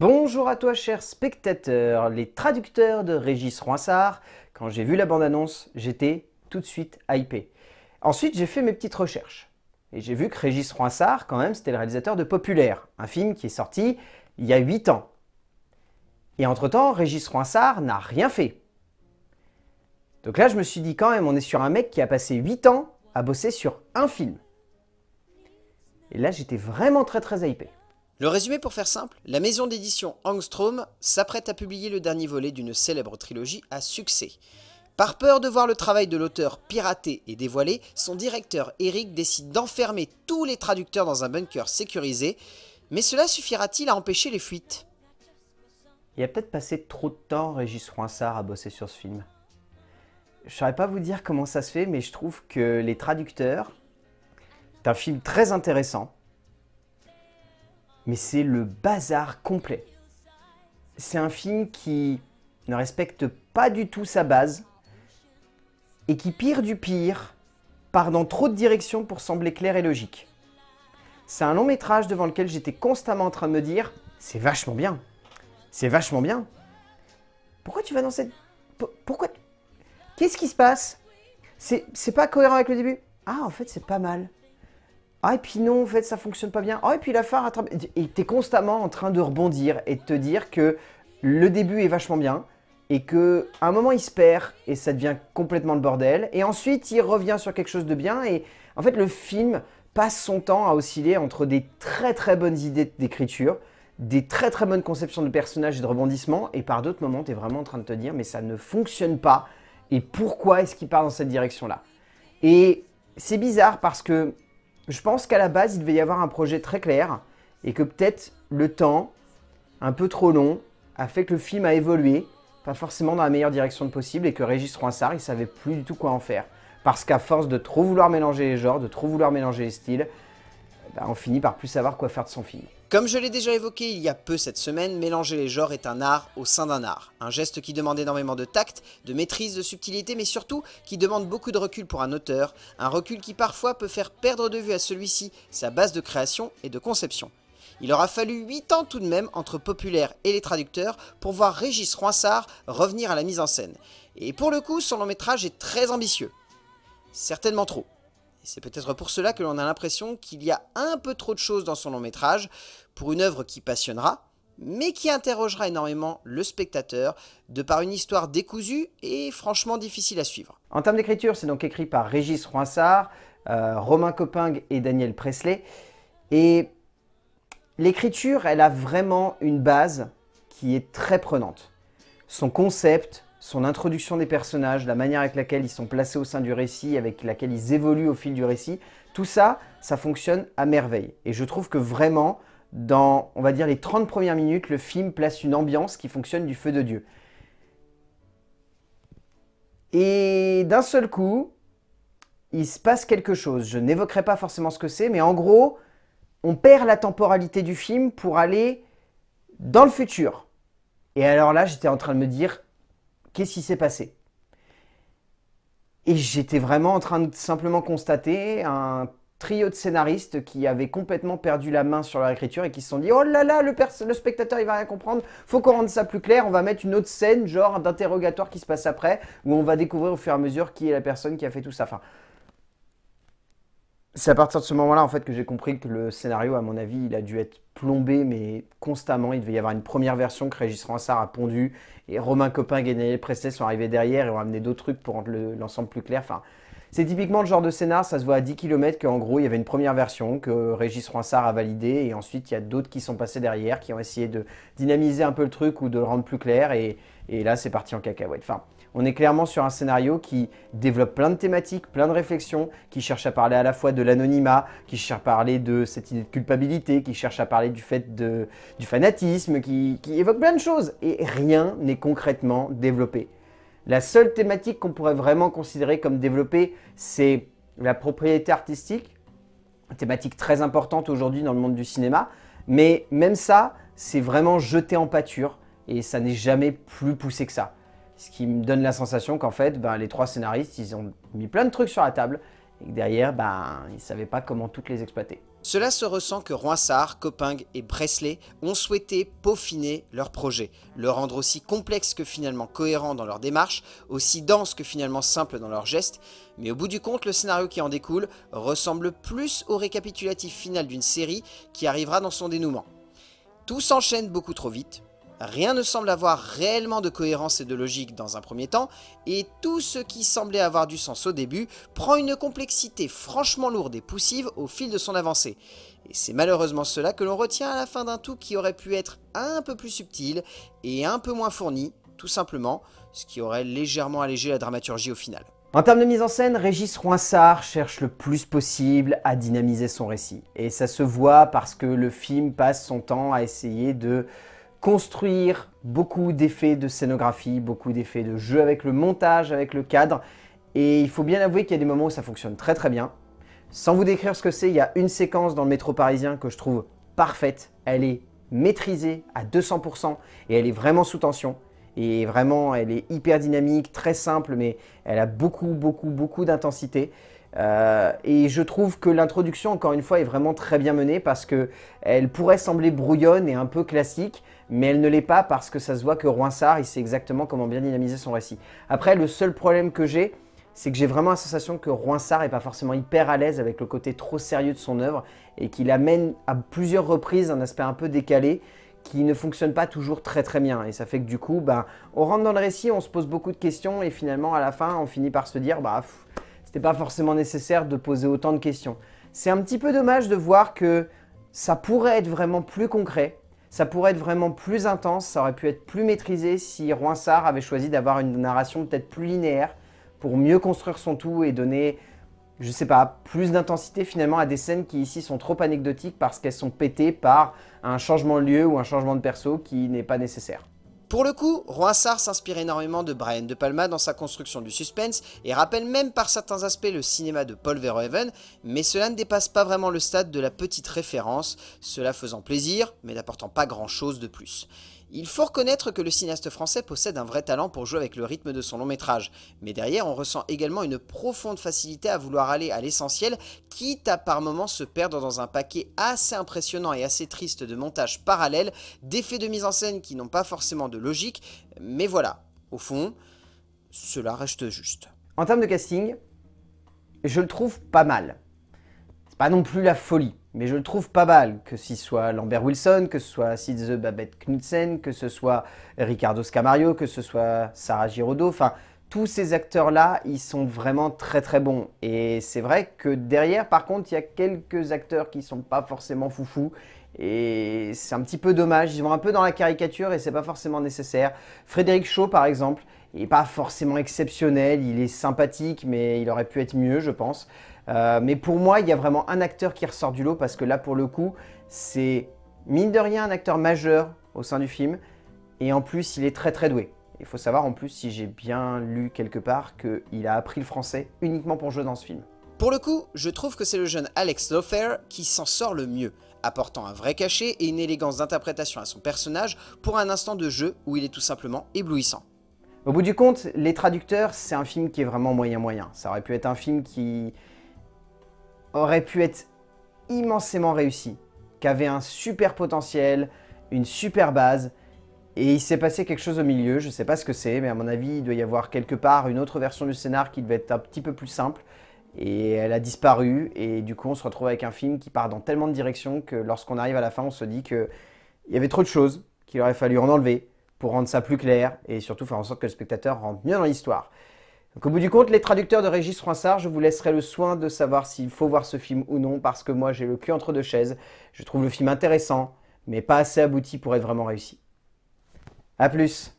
Bonjour à toi chers spectateurs, les traducteurs de Régis Roinsard. Quand j'ai vu la bande-annonce, j'étais tout de suite hypé. Ensuite, j'ai fait mes petites recherches. Et j'ai vu que Régis Roinsard, quand même, c'était le réalisateur de Populaire, un film qui est sorti il y a 8 ans. Et entre-temps, Régis Roinsard n'a rien fait. Donc là, je me suis dit quand même, on est sur un mec qui a passé 8 ans à bosser sur un film. Et là, j'étais vraiment très très hypé. Le résumé pour faire simple, la maison d'édition Angstrom s'apprête à publier le dernier volet d'une célèbre trilogie à succès. Par peur de voir le travail de l'auteur piraté et dévoilé, son directeur Eric décide d'enfermer tous les traducteurs dans un bunker sécurisé, mais cela suffira-t-il à empêcher les fuites Il a peut-être passé trop de temps Régis Roinsard à bosser sur ce film. Je saurais pas vous dire comment ça se fait, mais je trouve que Les Traducteurs est un film très intéressant, mais c'est le bazar complet. C'est un film qui ne respecte pas du tout sa base, et qui, pire du pire, part dans trop de directions pour sembler clair et logique. C'est un long métrage devant lequel j'étais constamment en train de me dire c'est vachement bien, c'est vachement bien. Pourquoi tu vas dans cette. Pourquoi Qu'est-ce qui se passe C'est pas cohérent avec le début Ah, en fait, c'est pas mal. Ah, et puis non, en fait, ça fonctionne pas bien. Ah, et puis la phare attrape. Et t'es constamment en train de rebondir et de te dire que le début est vachement bien et que un moment il se perd et ça devient complètement le bordel. Et ensuite, il revient sur quelque chose de bien. Et en fait, le film passe son temps à osciller entre des très très bonnes idées d'écriture, des très très bonnes conceptions de personnages et de rebondissements, et par d'autres moments, t'es vraiment en train de te dire, mais ça ne fonctionne pas. Et pourquoi est-ce qu'il part dans cette direction-là Et c'est bizarre parce que je pense qu'à la base, il devait y avoir un projet très clair et que peut-être le temps, un peu trop long, a fait que le film a évolué, pas forcément dans la meilleure direction possible et que Régis Roissard, il savait plus du tout quoi en faire. Parce qu'à force de trop vouloir mélanger les genres, de trop vouloir mélanger les styles, eh ben, on finit par plus savoir quoi faire de son film. Comme je l'ai déjà évoqué il y a peu cette semaine, mélanger les genres est un art au sein d'un art. Un geste qui demande énormément de tact, de maîtrise, de subtilité, mais surtout qui demande beaucoup de recul pour un auteur, un recul qui parfois peut faire perdre de vue à celui-ci sa base de création et de conception. Il aura fallu 8 ans tout de même entre Populaire et les traducteurs pour voir Régis Roinsard revenir à la mise en scène. Et pour le coup, son long métrage est très ambitieux. Certainement trop c'est peut-être pour cela que l'on a l'impression qu'il y a un peu trop de choses dans son long métrage, pour une œuvre qui passionnera, mais qui interrogera énormément le spectateur, de par une histoire décousue et franchement difficile à suivre. En termes d'écriture, c'est donc écrit par Régis Roinsard, euh, Romain Coping et Daniel Presley. Et l'écriture, elle a vraiment une base qui est très prenante. Son concept, son introduction des personnages, la manière avec laquelle ils sont placés au sein du récit, avec laquelle ils évoluent au fil du récit, tout ça, ça fonctionne à merveille. Et je trouve que vraiment, dans, on va dire, les 30 premières minutes, le film place une ambiance qui fonctionne du feu de Dieu. Et d'un seul coup, il se passe quelque chose. Je n'évoquerai pas forcément ce que c'est, mais en gros, on perd la temporalité du film pour aller dans le futur. Et alors là, j'étais en train de me dire, Qu'est-ce qui s'est passé Et j'étais vraiment en train de simplement constater un trio de scénaristes qui avaient complètement perdu la main sur leur écriture et qui se sont dit « Oh là là, le, spectateur, il va rien comprendre, faut qu'on rende ça plus clair, on va mettre une autre scène, genre d'interrogatoire qui se passe après, où on va découvrir au fur et à mesure qui est la personne qui a fait tout ça c'est à partir de ce moment-là en fait que j'ai compris que le scénario, à mon avis, il a dû être plombé, mais constamment. Il devait y avoir une première version que Régis Ransard a pondue et Romain Copin, Daniel Pressé sont arrivés derrière et ont amené d'autres trucs pour rendre l'ensemble plus clair. Enfin, c'est typiquement le genre de scénar, ça se voit à 10 km qu'en gros, il y avait une première version que Régis Ransard a validée et ensuite il y a d'autres qui sont passés derrière, qui ont essayé de dynamiser un peu le truc ou de le rendre plus clair et, là c'est parti en cacahuète. Enfin, on est clairement sur un scénario qui développe plein de thématiques, plein de réflexions, qui cherche à parler à la fois de l'anonymat, qui cherche à parler de cette idée de culpabilité, qui cherche à parler du fait de, du fanatisme, qui, qui évoque plein de choses. Et rien n'est concrètement développé. La seule thématique qu'on pourrait vraiment considérer comme développée, c'est la propriété artistique, thématique très importante aujourd'hui dans le monde du cinéma. Mais même ça, c'est vraiment jeté en pâture et ça n'est jamais plus poussé que ça. Ce qui me donne la sensation qu'en fait, ben, les trois scénaristes, ils ont mis plein de trucs sur la table et que derrière, ben, ils ne savaient pas comment toutes les exploiter. Cela se ressent que Roinsart, Coping et Bresley ont souhaité peaufiner leur projet, le rendre aussi complexe que finalement cohérent dans leur démarche, aussi dense que finalement simple dans leurs gestes, mais au bout du compte, le scénario qui en découle ressemble plus au récapitulatif final d'une série qui arrivera dans son dénouement. Tout s'enchaîne beaucoup trop vite, Rien ne semble avoir réellement de cohérence et de logique dans un premier temps, et tout ce qui semblait avoir du sens au début prend une complexité franchement lourde et poussive au fil de son avancée. Et c'est malheureusement cela que l'on retient à la fin d'un tout qui aurait pu être un peu plus subtil et un peu moins fourni, tout simplement, ce qui aurait légèrement allégé la dramaturgie au final. En termes de mise en scène, Régis Roinsart cherche le plus possible à dynamiser son récit. Et ça se voit parce que le film passe son temps à essayer de construire beaucoup d'effets de scénographie, beaucoup d'effets de jeu avec le montage, avec le cadre. Et il faut bien avouer qu'il y a des moments où ça fonctionne très très bien. Sans vous décrire ce que c'est, il y a une séquence dans le métro parisien que je trouve parfaite. Elle est maîtrisée à 200% et elle est vraiment sous tension. Et vraiment, elle est hyper dynamique, très simple, mais elle a beaucoup, beaucoup, beaucoup d'intensité. Euh, et je trouve que l'introduction, encore une fois, est vraiment très bien menée parce qu'elle pourrait sembler brouillonne et un peu classique, mais elle ne l'est pas parce que ça se voit que Roinsard, il sait exactement comment bien dynamiser son récit. Après, le seul problème que j'ai, c'est que j'ai vraiment la sensation que Roinsard n'est pas forcément hyper à l'aise avec le côté trop sérieux de son œuvre et qu'il amène à plusieurs reprises un aspect un peu décalé qui ne fonctionne pas toujours très très bien. Et ça fait que du coup, bah, on rentre dans le récit, on se pose beaucoup de questions et finalement à la fin, on finit par se dire, bah, c'était pas forcément nécessaire de poser autant de questions. C'est un petit peu dommage de voir que ça pourrait être vraiment plus concret, ça pourrait être vraiment plus intense, ça aurait pu être plus maîtrisé si Roinsard avait choisi d'avoir une narration peut-être plus linéaire pour mieux construire son tout et donner, je sais pas, plus d'intensité finalement à des scènes qui ici sont trop anecdotiques parce qu'elles sont pétées par un changement de lieu ou un changement de perso qui n'est pas nécessaire. Pour le coup, Roissart s'inspire énormément de Brian De Palma dans sa construction du suspense et rappelle même par certains aspects le cinéma de Paul Verhoeven, mais cela ne dépasse pas vraiment le stade de la petite référence, cela faisant plaisir, mais n'apportant pas grand chose de plus. Il faut reconnaître que le cinéaste français possède un vrai talent pour jouer avec le rythme de son long métrage, mais derrière on ressent également une profonde facilité à vouloir aller à l'essentiel, quitte à par moments se perdre dans un paquet assez impressionnant et assez triste de montages parallèles, d'effets de mise en scène qui n'ont pas forcément de logique, mais voilà, au fond, cela reste juste. En termes de casting, je le trouve pas mal. C'est pas non plus la folie. Mais je le trouve pas mal, que ce soit Lambert Wilson, que ce soit Sidze Babette Knudsen, que ce soit Ricardo Scamario, que ce soit Sarah Giraudot, enfin, tous ces acteurs-là, ils sont vraiment très très bons. Et c'est vrai que derrière, par contre, il y a quelques acteurs qui sont pas forcément foufou. Et c'est un petit peu dommage, ils vont un peu dans la caricature et c'est pas forcément nécessaire. Frédéric Shaw, par exemple, il n'est pas forcément exceptionnel, il est sympathique, mais il aurait pu être mieux, je pense. Euh, mais pour moi, il y a vraiment un acteur qui ressort du lot parce que là, pour le coup, c'est mine de rien un acteur majeur au sein du film. Et en plus, il est très très doué. Il faut savoir en plus, si j'ai bien lu quelque part, qu'il a appris le français uniquement pour jouer dans ce film. Pour le coup, je trouve que c'est le jeune Alex Lothair qui s'en sort le mieux, apportant un vrai cachet et une élégance d'interprétation à son personnage pour un instant de jeu où il est tout simplement éblouissant. Au bout du compte, Les Traducteurs, c'est un film qui est vraiment moyen-moyen. Ça aurait pu être un film qui, aurait pu être immensément réussi, qu'avait un super potentiel, une super base, et il s'est passé quelque chose au milieu, je ne sais pas ce que c'est, mais à mon avis, il doit y avoir quelque part une autre version du scénar qui devait être un petit peu plus simple, et elle a disparu, et du coup on se retrouve avec un film qui part dans tellement de directions que lorsqu'on arrive à la fin, on se dit qu'il y avait trop de choses qu'il aurait fallu en enlever pour rendre ça plus clair, et surtout faire en sorte que le spectateur rentre mieux dans l'histoire. Donc au bout du compte, les traducteurs de Régis Roissard, je vous laisserai le soin de savoir s'il faut voir ce film ou non, parce que moi j'ai le cul entre deux chaises, je trouve le film intéressant, mais pas assez abouti pour être vraiment réussi. A plus